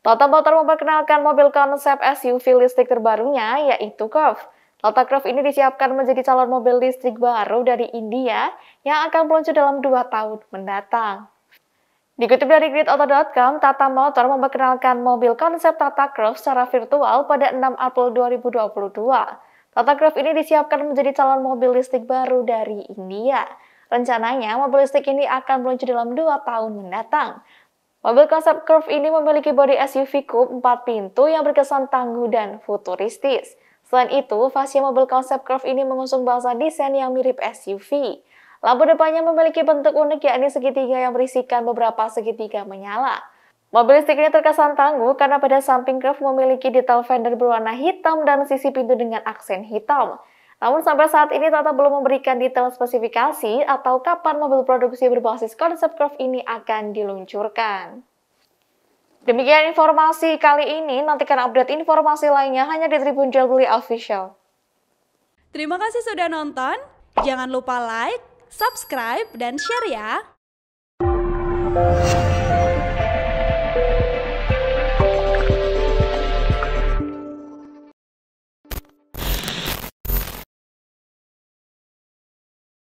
Tata Motor memperkenalkan mobil konsep SUV listrik terbarunya, yaitu Curve. Tata Curve ini disiapkan menjadi calon mobil listrik baru dari India yang akan meluncur dalam dua tahun mendatang. Dikutip dari gridauto.com, Tata Motor memperkenalkan mobil konsep Tata Curve secara virtual pada 6 April 2022. Tata Curve ini disiapkan menjadi calon mobil listrik baru dari India. Rencananya, mobil listrik ini akan meluncur dalam dua tahun mendatang. Mobil konsep Curve ini memiliki bodi SUV coupe 4 pintu yang berkesan tangguh dan futuristis. Selain itu, fasia mobil konsep Curve ini mengusung bangsa desain yang mirip SUV. Lampu depannya memiliki bentuk unik yakni segitiga yang berisikan beberapa segitiga menyala. Mobil listrik ini terkesan tangguh karena pada samping Curve memiliki detail fender berwarna hitam dan sisi pintu dengan aksen hitam. Namun sampai saat ini Tata belum memberikan detail spesifikasi atau kapan mobil produksi berbasis konsep curve ini akan diluncurkan. Demikian informasi kali ini, nantikan update informasi lainnya hanya di Tribun Beli Official. Terima kasih sudah nonton, jangan lupa like, subscribe, dan share ya!